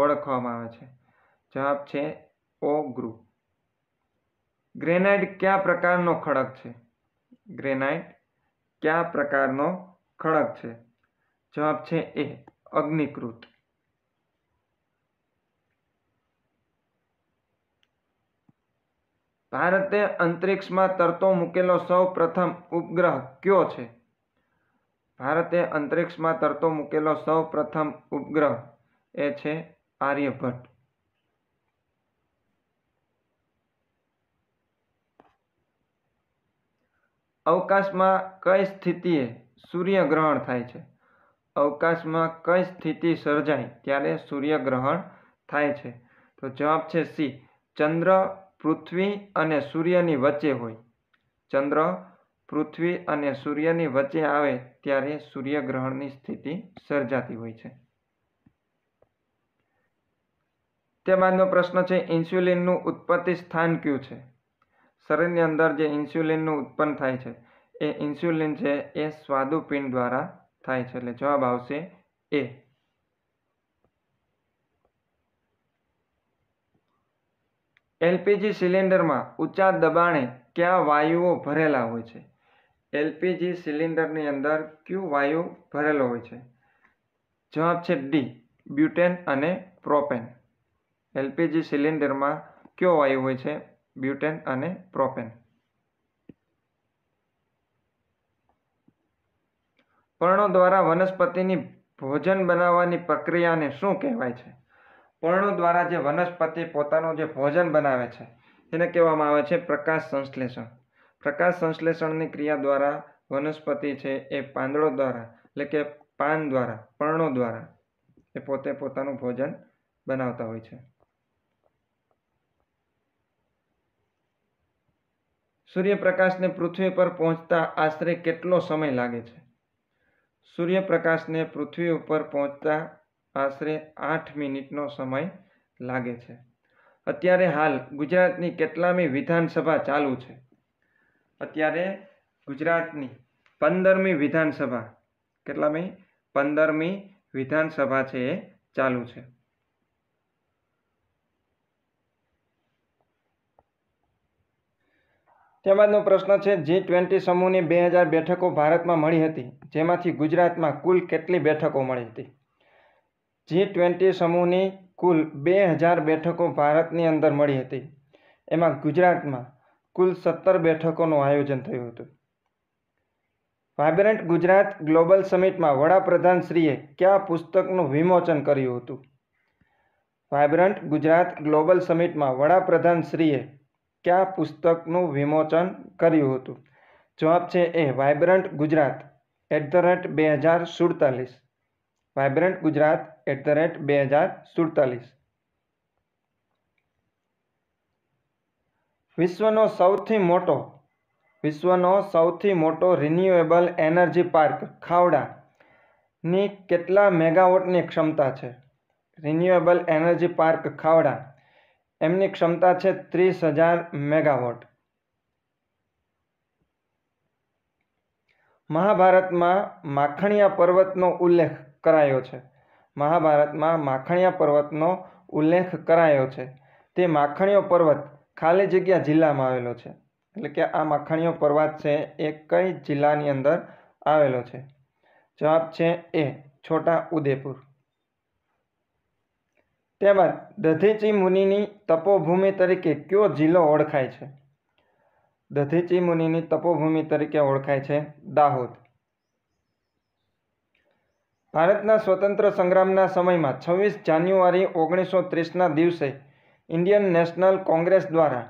ઓળખવામાં આવે છે જવાબ છે ઓ ગ્રુપ ગ્રેનાઇટ કયા પ્રકારનો ખડક છે ગ્રેનાઇટ કયા પ્રકારનો ખડક છે જવાબ છે એ અગ્નિકૃત ભારતે અંતરિક્ષમાં તરતો મૂકેલો સૌ પ્રથમ ઉપગ્રહ કયો છે ભારતે અંતરિક્ષમાં તરતો મૂકેલો સૌ પ્રથમ ઉપગ્રહ એ છે આર્યભટ્ટ અવકાશમાં કઈ સ્થિતિએ સૂર્યગ્રહણ થાય છે અવકાશમાં કઈ સ્થિતિ સર્જાય ત્યારે સૂર્યગ્રહણ થાય છે તો જવાબ છે સી ચંદ્ર પૃથ્વી અને સૂર્યની વચ્ચે હોય ચંદ્ર પૃથ્વી અને સૂર્યની વચ્ચે આવે ત્યારે સૂર્યગ્રહણની સ્થિતિ સર્જાતી હોય છે તે બાદનો પ્રશ્ન છે ઇન્સ્યુલિનનું ઉત્પત્તિ સ્થાન કયું છે શરીરની અંદર જે ઇન્સ્યુલિનનું ઉત્પન્ન થાય છે એ ઇન્સ્યુલિન છે એ સ્વાદુપિંડ દ્વારા થાય છે એટલે જવાબ આવશે એ એલપીજી સિલિન્ડરમાં ઊંચા દબાણે ક્યાં વાયુઓ ભરેલા હોય છે એલપીજી સિલિન્ડરની અંદર ક્યુ વાયુ ભરેલો હોય છે જવાબ છે ડી બ્યુટેન અને પ્રોપેન એલપીજી સિલિન્ડરમાં કયો વાયુ હોય છે બ્યુટેન અને પ્રોપેન પર્ણો દ્વારા વનસ્પતિની ભોજન બનાવવાની પ્રક્રિયાને શું કહેવાય છે પર્ણો દ્વારા જે વનસ્પતિ પોતાનું જે ભોજન બનાવે છે એને કહેવામાં આવે છે પ્રકાશ સંશ્લેષણ પ્રકાશ સંશ્લેષણની ક્રિયા દ્વારા વનસ્પતિ છે એ પાંદડો દ્વારા એટલે કે પાન દ્વારા પર્ણો દ્વારા એ પોતે પોતાનું ભોજન બનાવતા હોય છે સૂર્યપ્રકાશને પૃથ્વી પર પહોંચતા આશરે કેટલો સમય લાગે છે સૂર્યપ્રકાશને પૃથ્વી ઉપર પહોંચતા આશરે આઠ મિનિટનો સમય લાગે છે અત્યારે હાલ ગુજરાતની કેટલામી વિધાનસભા ચાલુ છે અત્યારે ગુજરાતની પંદરમી વિધાનસભા કેટલામી પંદરમી વિધાનસભા છે એ ચાલુ છે ત્યારબાદનો પ્રશ્ન છે જી ટ્વેન્ટી સમૂહની બે હજાર બેઠકો ભારતમાં મળી હતી જેમાંથી ગુજરાતમાં કુલ કેટલી બેઠકો મળી હતી જી ટ્વેન્ટી સમૂહની કુલ બે હજાર બેઠકો ભારતની અંદર મળી હતી એમાં ગુજરાતમાં કુલ સત્તર બેઠકોનું આયોજન થયું હતું વાયબ્રન્ટ ગુજરાત ગ્લોબલ સમિટમાં વડાપ્રધાન શ્રીએ કયા પુસ્તકનું વિમોચન કર્યું હતું વાયબ્રન્ટ ગુજરાત ગ્લોબલ સમિટમાં વડાપ્રધાન શ્રીએ કયા પુસ્તકનું વિમોચન કર્યું હતું જવાબ છે A vibrant Gujarat at the rate બે હજાર સુડતાલીસ vibrant Gujarat at the rate બે હજાર સુડતાલીસ વિશ્વનો સૌથી મોટો વિશ્વનો સૌથી મોટો રિન્યુએબલ એનર્જી પાર્ક ખાવડા ની કેટલા મેગાવોટની ક્ષમતા છે રિન્યુએબલ એનર્જી પાર્ક ખાવડા એમની ક્ષમતા છે ત્રીસ હજાર મેગાવોટ મહાભારતમાં માખણિયા પર્વતનો ઉલ્લેખ કરાયો છે મહાભારતમાં માખણિયા પર્વતનો ઉલ્લેખ કરાયો છે તે માખણીયો પર્વત ખાલી જગ્યા જિલ્લામાં આવેલો છે એટલે કે આ માખણીયો પર્વત છે એ કઈ જિલ્લાની અંદર આવેલો છે જવાબ છે એ છોટા ઉદેપુર ત્યારબાદ દધીચી મુનિની તપોભૂમિ તરીકે કયો જિલ્લો ઓળખાય છે દધીચી મુનિની તપોભૂમિ તરીકે ઓળખાય છે દાહોદ ભારતના સ્વતંત્ર સંગ્રામના સમયમાં છવ્વીસ જાન્યુઆરી ઓગણીસો ત્રીસના દિવસે ઇન્ડિયન નેશનલ કોંગ્રેસ દ્વારા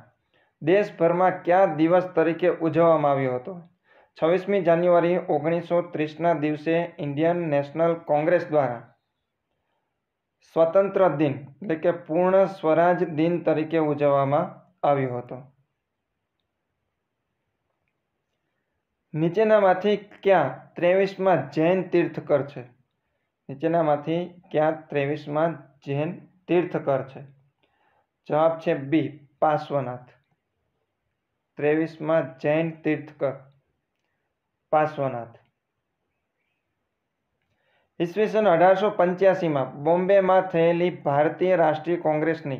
દેશભરમાં કયા દિવસ તરીકે ઉજવવામાં આવ્યો હતો છવ્વીસમી જાન્યુઆરી ઓગણીસો ત્રીસના દિવસે ઇન્ડિયન નેશનલ કોંગ્રેસ દ્વારા સ્વતંત્ર દિન એટલે કે પૂર્ણ સ્વરાજ દિન તરીકે ઉજવવામાં આવ્યો હતો નીચેનામાંથી ક્યાં ત્રેવીસમાં જૈન તીર્થકર છે નીચેનામાંથી ક્યાં ત્રેવીસમાં જૈન તીર્થકર છે જવાબ છે બી પાર્શ્વનાથ ત્રેવીસમાં જૈન તીર્થકર પાર્શ્વનાથ ઈસવીસન અઢારસો પંચ્યાસીમાં બોમ્બેમાં થયેલી ભારતીય રાષ્ટ્રીય કોંગ્રેસની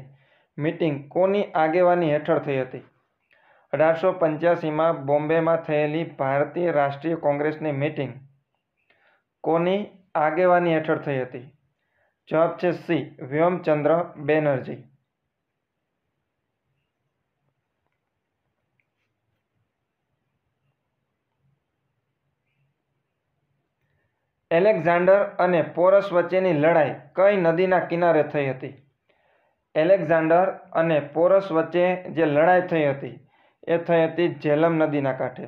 મિટિંગ કોની આગેવાની હેઠળ થઈ હતી અઢારસો પંચ્યાસીમાં બોમ્બેમાં થયેલી ભારતીય રાષ્ટ્રીય કોંગ્રેસની મિટિંગ કોની આગેવાની હેઠળ થઈ હતી જવાબ છે સી વ્યોમચંદ્ર બેનર્જી એલેક્ઝાન્ડર અને પોરસ વચ્ચેની લડાઈ કઈ નદીના કિનારે થઈ હતી એલેક્ઝાન્ડર અને પોરસ વચ્ચે જે લડાઈ થઈ હતી એ થઈ હતી ઝેલમ નદીના કાંઠે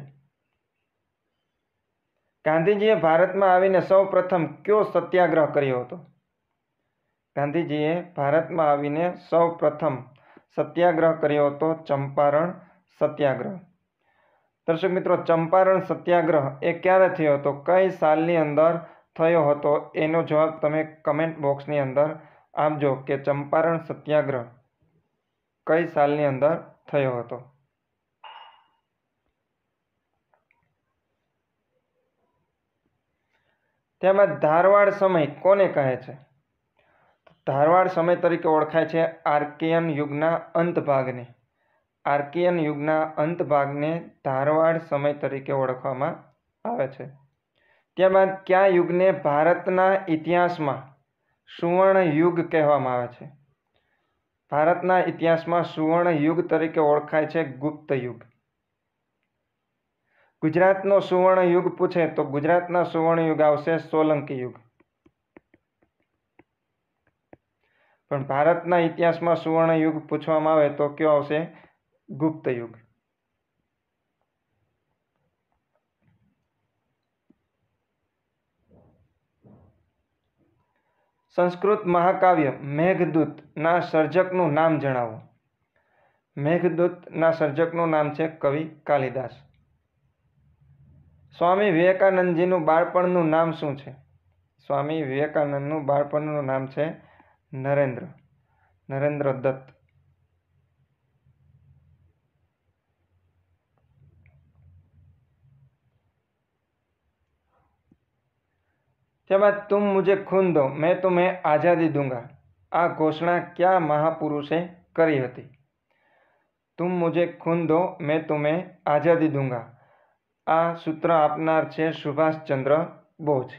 ગાંધીજીએ ભારતમાં આવીને સૌ પ્રથમ કયો સત્યાગ્રહ કર્યો હતો ગાંધીજીએ ભારતમાં આવીને સૌ પ્રથમ સત્યાગ્રહ કર્યો હતો ચંપારણ સત્યાગ્રહ દર્શક મિત્રો ચંપારણ સત્યાગ્રહ એ ક્યારે થયો હતો કઈ સાલની અંદર થયો હતો એનો જવાબ તમે કમેન્ટ બોક્સની અંદર આપજો કે ચંપારણ સત્યાગ્રહ કઈ સાલની અંદર થયો હતો તેમાં ધારવાડ સમય કોને કહે છે ધારવાડ સમય તરીકે ઓળખાય છે આર્કિયન યુગના અંત ભાગને આર્કિયન યુગના અંત ભાગને ધારવાડ સમય તરીકે ઓળખવામાં આવે છે ત્યારબાદ કયા યુગને ભારતના ઇતિહાસમાં સુવર્ણ યુગ કહેવામાં આવે છે ભારતના ઇતિહાસમાં સુવર્ણ યુગ તરીકે ઓળખાય છે ગુપ્ત યુગ ગુજરાતનો સુવર્ણ યુગ પૂછે તો ગુજરાતના સુવર્ણ યુગ આવશે સોલંકી યુગ પણ ભારતના ઇતિહાસમાં સુવર્ણ યુગ પૂછવામાં આવે તો કયો આવશે ગુપ્ત યુગ સંસ્કૃત મહાકાવ્ય મેઘદૂતના સર્જકનું નામ જણાવો મેઘદૂતના સર્જકનું નામ છે કવિ કાલિદાસ સ્વામી વિવેકાનંદજીનું બાળપણનું નામ શું છે સ્વામી વિવેકાનંદનું બાળપણનું નામ છે નરેન્દ્ર નરેન્દ્ર દત્ત बाद तुम मुझे ખૂન દો મેં तुम्हें આઝાદી દૂંગા આ ઘોષણા ક્યાં મહાપુરુષે કરી હતી તુમ મુજે ખૂન દો મેં तुम्हें આઝાદી દૂંગા આ સૂત્ર આપનાર છે સુભાષચંદ્ર બોઝ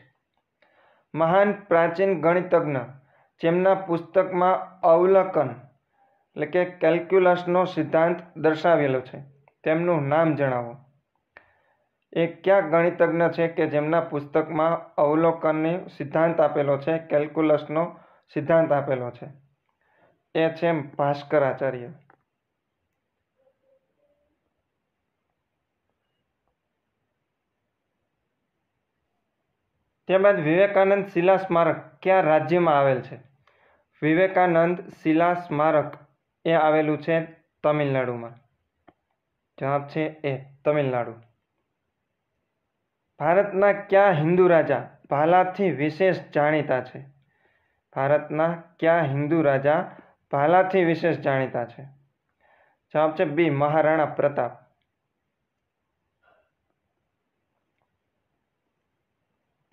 મહાન પ્રાચીન ગણિતજ્ઞ જેમના પુસ્તકમાં અવલોકન એટલે કે કેલ્ક્યુલસનો સિદ્ધાંત દર્શાવેલો છે તેમનું નામ જણાવો એ કયા ગણિતજ્ઞ છે કે જેમના પુસ્તકમાં અવલોકનની સિદ્ધાંત આપેલો છે કેલ્ક્યુલસનો સિદ્ધાંત આપેલો છે એ છે ભાસ્કરાચાર્ય ત્યારબાદ વિવેકાનંદ શિલા સ્મારક કયા રાજ્યમાં આવેલ છે વિવેકાનંદ શિલા સ્મારક એ આવેલું છે તમિલનાડુમાં જવાબ છે એ તમિલનાડુ ભારતના કયા હિન્દુ રાજા ભાલાથી વિશેષ જાણીતા છે ભારતના કયા હિન્દુ રાજા ભાલાથી વિશેષ જાણીતા છે જવાબ છે બી મહારાણા પ્રતાપ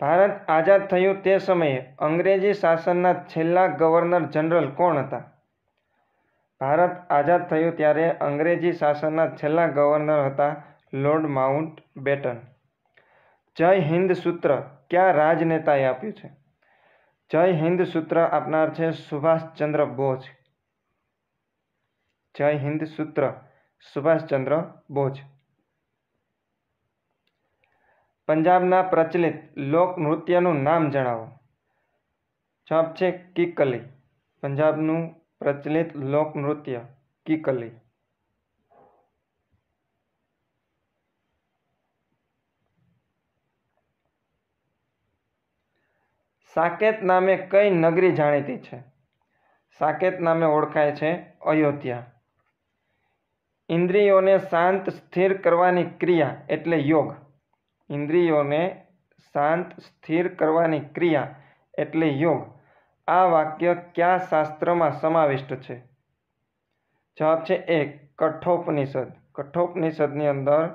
ભારત આઝાદ થયું તે સમયે અંગ્રેજી શાસનના છેલ્લા ગવર્નર જનરલ કોણ હતા ભારત આઝાદ થયું ત્યારે અંગ્રેજી શાસનના છેલ્લા ગવર્નર હતા લોર્ડ માઉન્ટ બેટન જય હિન્દ સૂત્ર કયા રાજનેતાએ આપ્યું છે જય હિન્દ સૂત્ર આપનાર છે સુભાષચંદ્ર બોઝ જય હિન્દ સૂત્ર સુભાષચંદ્ર બોઝ પંજાબના પ્રચલિત લોકનૃત્યનું નામ જણાવો જવાબ છે કિકલી પંજાબનું પ્રચલિત લોકનૃત્ય કિકલી સાકેત નામે કઈ નગરી જાણીતી છે સાકેત નામે ઓળખાય છે અયોધ્યા ઇન્દ્રિયોને શાંત સ્થિર કરવાની ક્રિયા એટલે યોગ ઇન્દ્રિયોને શાંત સ્થિર કરવાની ક્રિયા એટલે યોગ આ વાક્ય કયા શાસ્ત્રમાં સમાવિષ્ટ છે જવાબ છે એક કઠોપનિષદ કઠોપનિષદની અંદર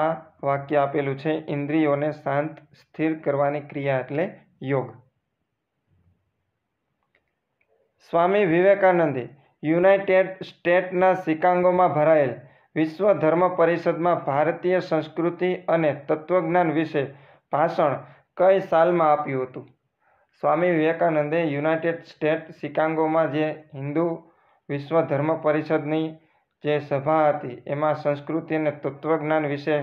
આ વાક્ય આપેલું છે ઇન્દ્રિયોને શાંત સ્થિર કરવાની ક્રિયા એટલે યોગ સ્વામી વિવેકાનંદે યુનાઇટેડ સ્ટેટના શિકાગોમાં ભરાયેલ વિશ્વ ધર્મ પરિષદમાં ભારતીય સંસ્કૃતિ અને તત્વજ્ઞાન વિશે ભાષણ કઈ સાલમાં આપ્યું હતું સ્વામી વિવેકાનંદે યુનાઇટેડ સ્ટેટ શિકાગોમાં જે હિન્દુ વિશ્વ ધર્મ પરિષદની જે સભા હતી એમાં સંસ્કૃતિ અને તત્વજ્ઞાન વિશે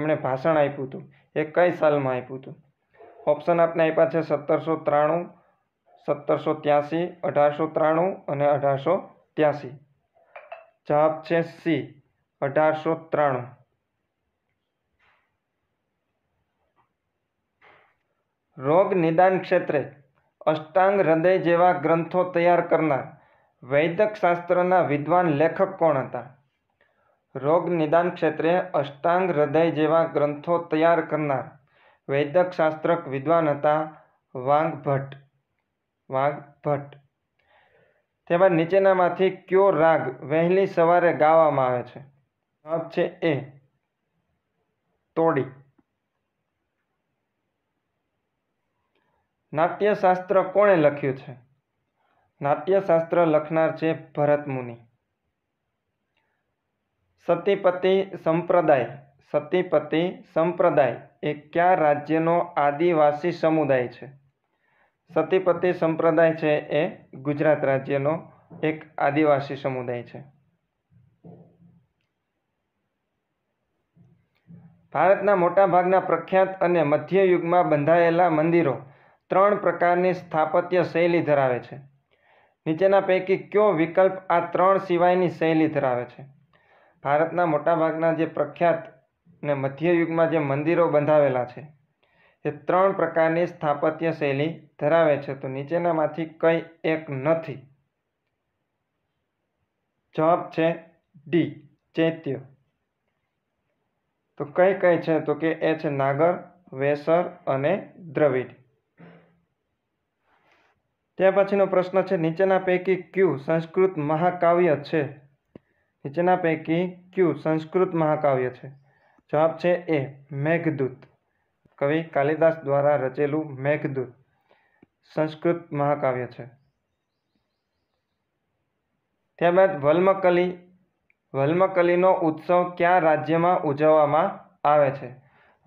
એમણે ભાષણ આપ્યું હતું એ કઈ સાલમાં આપ્યું હતું ઓપ્શન આપને આપ્યા છે સત્તરસો ત્રાણું સત્તરસો ત્યાંસી અઢારસો ત્રાણું અને અઢારસો ત્યાંસી જવાબ છે સી અઢારસો ત્રાણું રોગ નિદાન ક્ષેત્રે અષ્ટાંગ હૃદય જેવા ગ્રંથો તૈયાર કરનાર વૈદક શાસ્ત્રના વિદ્વાન લેખક કોણ હતા રોગ નિદાન ક્ષેત્રે અષ્ટાંગ હૃદય જેવા ગ્રંથો તૈયાર કરનાર વૈદક શાસ્ત્રક વિદ્વાન હતા વાંગભટ્ટ વાઘ ભટ્ટ ત્યારબાદ નીચેનામાંથી કયો રાગ વહેલી સવારે ગાવામાં આવે છે જવાબ છે એ તોડી નાટ્યશાસ્ત્ર કોણે લખ્યું છે નાટ્યશાસ્ત્ર લખનાર છે ભરત મુનિ સતીપતિ સંપ્રદાય સતીપતિ સંપ્રદાય એ કયા રાજ્યનો આદિવાસી સમુદાય છે સતીપતિ સંપ્રદાય છે એ ગુજરાત રાજ્યનો એક આદિવાસી સમુદાય છે ભારતના મોટાભાગના પ્રખ્યાત અને મધ્યયુગમાં બંધાયેલા મંદિરો ત્રણ પ્રકારની સ્થાપત્ય શૈલી ધરાવે છે નીચેના પૈકી કયો વિકલ્પ આ ત્રણ સિવાયની શૈલી ધરાવે છે ભારતના મોટાભાગના જે પ્રખ્યાત ને મધ્યયુગમાં જે મંદિરો બંધાવેલા છે એ ત્રણ પ્રકારની સ્થાપત્ય શૈલી ધરાવે છે તો નીચેનામાંથી કંઈ એક નથી જવાબ છે ડી ચૈત્ય તો કઈ કઈ છે તો કે એ છે નાગર વેસર અને દ્રવિડ ત્યાર પછીનો પ્રશ્ન છે નીચેના પૈકી ક્યુ સંસ્કૃત મહાકાવ્ય છે નીચેના પૈકી ક્યુ સંસ્કૃત મહાકાવ્ય છે જવાબ છે એ મેઘદૂત કવિ કાલિદાસ દ્વારા રચેલું મેઘદૂત સંસ્કૃત મહાકાવ્ય છે ત્યારબાદ વલ્મકલી વલ્મકલીનો ઉત્સવ કયા રાજ્યમાં ઉજવવામાં આવે છે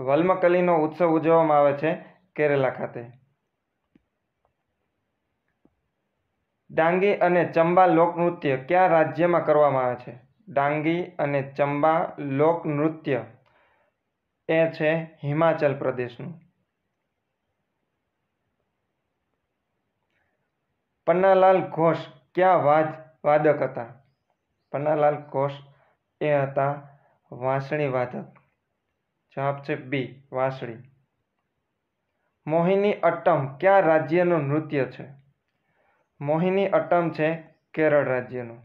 વલ્મકલીનો ઉત્સવ ઉજવવામાં આવે છે કેરેલા ખાતે ડાંગી અને ચંબા લોકનૃત્ય કયા રાજ્યમાં કરવામાં આવે છે ડાંગી અને ચંબા લોકનૃત્ય એ છે હિમાચલ પ્રદેશનું પન્નાલાલ ઘોષ ક્યાં વાદ વાદક હતા પન્નાલાલ ઘોષ એ હતા વાંસળી વાદક જવાબ છે બી વાંસળી મોહિની અટ્ટમ કયા રાજ્યનું નૃત્ય છે મોહિની અટ્ટમ છે કેરળ રાજ્યનું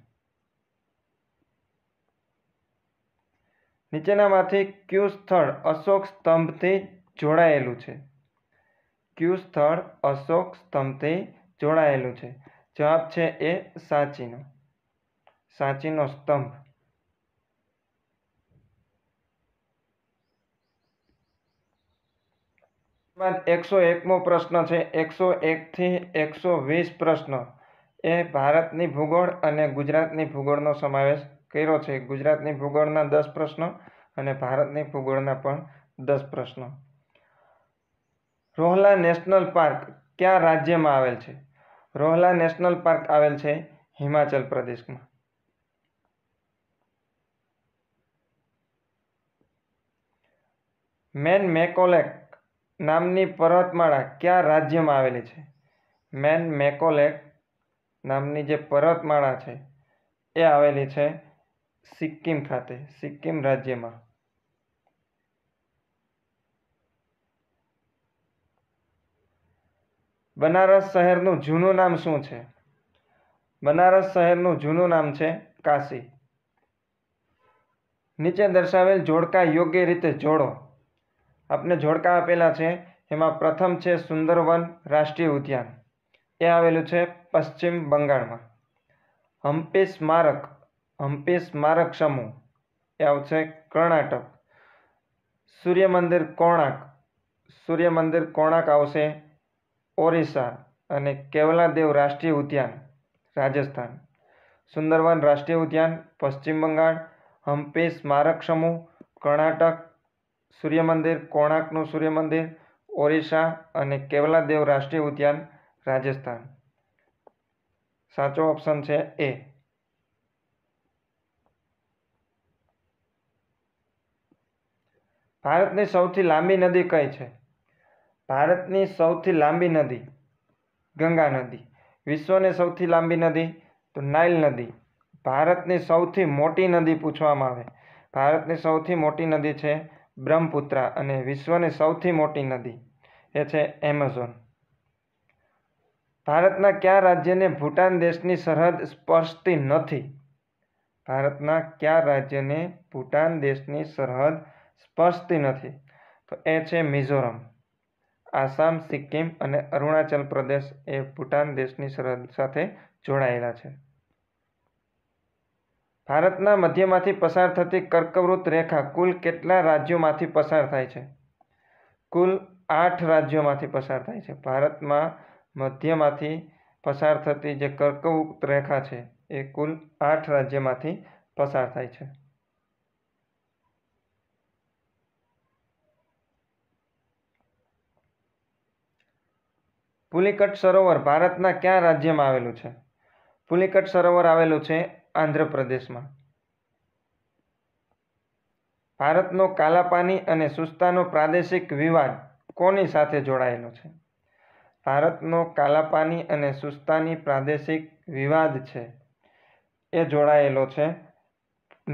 નીચેનામાંથી ક્યુ સ્થળ અશોક સ્તંભથી જોડાયેલું છે ક્યુ સ્થળ અશોક સ્તંભથી જોડાયેલું છે જવાબ છે એ સાચીનો સાચીનો સ્તંભ બાદ એકસો એકમો પ્રશ્ન છે એકસો એકથી એકસો વીસ પ્રશ્ન એ ભારતની ભૂગોળ અને ગુજરાતની ભૂગોળનો સમાવેશ કર્યો છે ગુજરાતની ભૂગોળના દસ પ્રશ્નો અને ભારતની ભૂગોળના પણ દસ પ્રશ્નો રોહલા નેશનલ પાર્ક કયા રાજ્યમાં આવેલ છે રોહલા નેશનલ પાર્ક આવેલ છે હિમાચલ પ્રદેશમાં મેન મેકોલેક નામની પર્વતમાળા કયા રાજ્યમાં આવેલી છે મેન મેકોલેક નામની જે પર્વતમાળા છે એ આવેલી છે સિક્કિમ ખાતે સિક્કિમ રાજ્યમાં બનારસ શહેરનું જૂનું નામ શું છે બનારસ શહેરનું જૂનું નામ છે કાશી નીચે દર્શાવેલ જોડકા યોગ્ય રીતે જોડો આપને જોડકા આપેલા છે એમાં પ્રથમ છે સુંદરવન રાષ્ટ્રીય ઉદ્યાન એ આવેલું છે પશ્ચિમ બંગાળમાં હમ્પી સ્મારક હમ્પી સ્મારક સમૂહ એ આવશે કર્ણાટક સૂર્ય મંદિર કોણાક સૂર્ય મંદિર કોણાક આવશે ઓરિસ્સા અને કેવલાદેવ રાષ્ટ્રીય ઉદ્યાન રાજસ્થાન સુંદરવન રાષ્ટ્રીય ઉદ્યાન પશ્ચિમ બંગાળ હમ્પી સ્મારક સમૂહ કર્ણાટક સૂર્યમંદિર મંદિર કોણાર્કનું સૂર્ય મંદિર ઓરિસ્સા અને કેવલાદેવ રાષ્ટ્રીય ઉદ્યાન રાજસ્થાન સાચો ઓપ્શન છે એ ભારતની સૌથી લાંબી નદી કઈ છે ભારતની સૌથી લાંબી નદી ગંગા નદી વિશ્વની સૌથી લાંબી નદી તો નાઇલ નદી ભારતની સૌથી મોટી નદી પૂછવામાં આવે ભારતની સૌથી મોટી નદી છે બ્રહ્મપુત્રા અને વિશ્વની સૌથી મોટી નદી એ છે એમેઝોન ભારતના કયા રાજ્યને ભૂટાન દેશની સરહદ સ્પર્શતી નથી ભારતના કયા રાજ્યને ભૂટાન દેશની સરહદ સ્પર્શતી નથી તો એ છે મિઝોરમ આસામ સિક્કિમ અને અરુણાચલ પ્રદેશ એ ભૂટાન દેશની સરહદ સાથે જોડાયેલા છે ભારતના મધ્યમાંથી પસાર થતી કર્કવૃત રેખા કુલ કેટલા રાજ્યોમાંથી પસાર થાય છે કુલ આઠ રાજ્યોમાંથી પસાર થાય છે ભારતમાં મધ્યમાંથી પસાર થતી જે કર્કવૃત્ત રેખા છે એ કુલ આઠ રાજ્યમાંથી પસાર થાય છે પુલિકટ સરોવર ભારતના ક્યાં રાજ્યમાં આવેલું છે પુલિકટ સરોવર આવેલું છે આંધ્રપ્રદેશમાં ભારતનો કાલાપાની અને સુસ્તાનો પ્રાદેશિક વિવાદ કોની સાથે જોડાયેલો છે ભારતનો કાલાપાની અને સુસ્તાની પ્રાદેશિક વિવાદ છે એ જોડાયેલો છે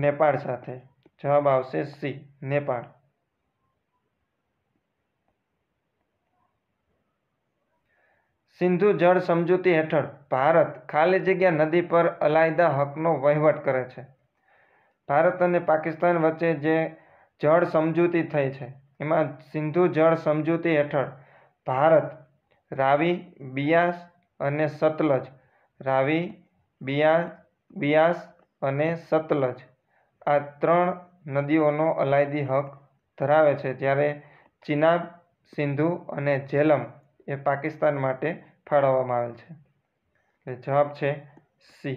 નેપાળ સાથે જવાબ આવશે સી નેપાળ સિંધુ જળ સમજૂતી હેઠળ ભારત ખાલી જગ્યા નદી પર અલાયદા હકનો વહીવટ કરે છે ભારત અને પાકિસ્તાન વચ્ચે જે જળ સમજૂતી થઈ છે એમાં સિંધુ જળ સમજૂતી હેઠળ ભારત રાવી બિયાસ અને સતલજ રાવી બિયા બિયાસ અને સતલજ આ ત્રણ નદીઓનો અલાયદી હક ધરાવે છે જ્યારે ચિનાબ સિંધુ અને ઝેલમ એ પાકિસ્તાન માટે ફાળવવામાં આવેલ છે એટલે જવાબ છે સી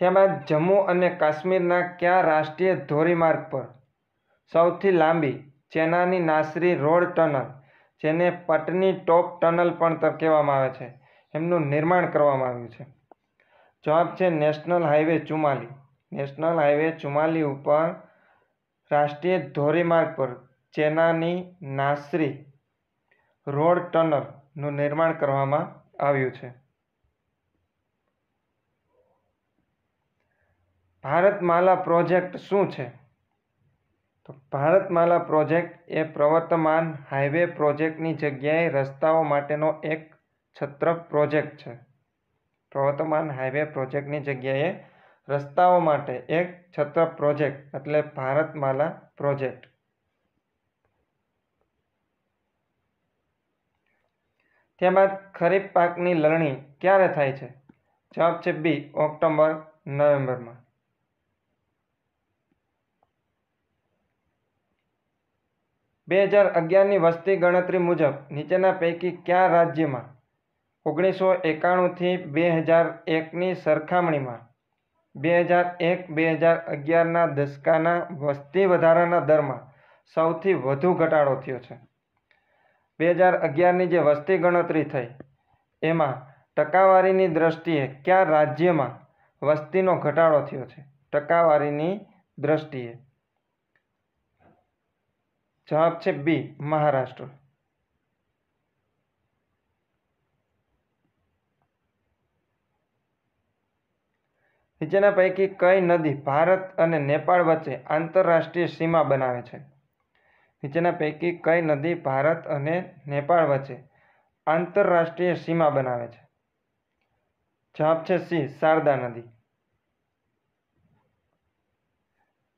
તેમાં જમ્મુ અને કાશ્મીરના કયા રાષ્ટ્રીય ધોરીમાર્ગ પર સૌથી લાંબી ચેનાની નાસરી રોડ ટનલ જેને પટની ટોપ ટનલ પણ કહેવામાં આવે છે એમનું નિર્માણ કરવામાં આવ્યું છે જવાબ છે નેશનલ હાઈવે ચુમાલી નેશનલ હાઈવે ચુમાલી ઉપર રાષ્ટ્રીય ધોરીમાર્ગ પર ચેનાની નાસરી રોડ ટનલનું નિર્માણ કરવામાં આવ્યું છે ભારતમાલા પ્રોજેક્ટ શું છે તો ભારતમાલા પ્રોજેક્ટ એ પ્રવર્તમાન હાઈવે પ્રોજેક્ટની જગ્યાએ રસ્તાઓ માટેનો એક છત્ર પ્રોજેક્ટ છે પ્રવર્તમાન હાઈવે પ્રોજેક્ટની જગ્યાએ રસ્તાઓ માટે એક છત્ર પ્રોજેક્ટ એટલે ભારતમાલા પ્રોજેક્ટ ત્યારબાદ ખરીફ પાકની લણણી ક્યારે થાય છે જવાબ છે બી ઓક્ટોબર નવેમ્બરમાં બે હજાર અગિયારની વસ્તી ગણતરી મુજબ નીચેના પૈકી કયા રાજ્યમાં ઓગણીસો એકાણુંથી બે હજાર એકની સરખામણીમાં બે હજાર એક બે હજાર અગિયારના દસકાના વસ્તી વધારાના દરમાં સૌથી વધુ ઘટાડો થયો છે બે હજાર અગિયારની જે વસ્તી ગણતરી થઈ એમાં ટકાવારીની દ્રષ્ટિએ કયા રાજ્યમાં વસ્તીનો ઘટાડો થયો છે ટકાવારીની દ્રષ્ટિએ જવાબ છે બી મહારાષ્ટ્ર નીચેના પૈકી કઈ નદી ભારત અને નેપાળ વચ્ચે આંતરરાષ્ટ્રીય સીમા બનાવે છે નીચેના પૈકી કઈ નદી ભારત અને નેપાળ વચ્ચે આંતરરાષ્ટ્રીય સીમા બનાવે છે જવાબ છે સી શારદા નદી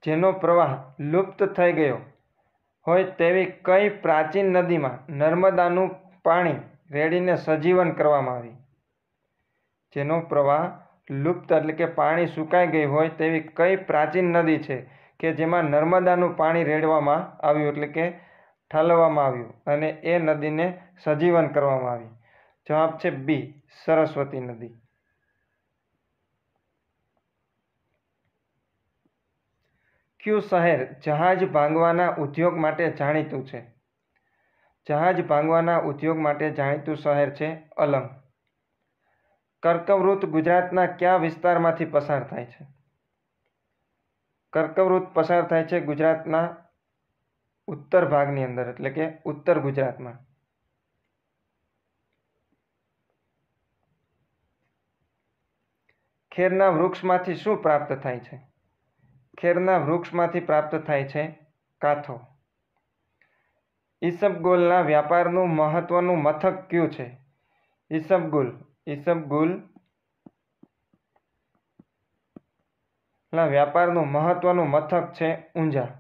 જેનો પ્રવાહ લુપ્ત થઈ ગયો હોય તેવી કઈ પ્રાચીન નદીમાં નર્મદાનું પાણી રેડીને સજીવન કરવામાં આવી જેનો પ્રવાહ લુપ્ત એટલે કે પાણી સુકાઈ ગઈ હોય તેવી કઈ પ્રાચીન નદી છે કે જેમાં નર્મદાનું પાણી રેડવામાં આવ્યું એટલે કે ઠાલવવામાં આવ્યું અને એ નદીને સજીવન કરવામાં આવી જવાબ છે બી સરસ્વતી નદી ક્યુ શહેર જહાજ ભાંગવાના ઉદ્યોગ માટે જાણીતું છે જહાજ ભાંગવાના ઉદ્યોગ માટે જાણીતું શહેર છે અલંગ કર્કવૃત ગુજરાતના કયા વિસ્તારમાંથી પસાર થાય છે કર્કવૃત્ત પસાર થાય છે ગુજરાતના ઉત્તર ભાગની અંદર એટલે કે ઉત્તર ગુજરાતમાં ખેરના વૃક્ષમાંથી શું પ્રાપ્ત થાય છે ખેરના વૃક્ષમાંથી પ્રાપ્ત થાય છે કાથો ઈસબગુલના વ્યાપારનું મહત્વનું મથક કયું છે ઈસબગુલ ઈસબગુલ ના વ્યાપારનું મહત્ત્વનું મથક છે ઊંઝા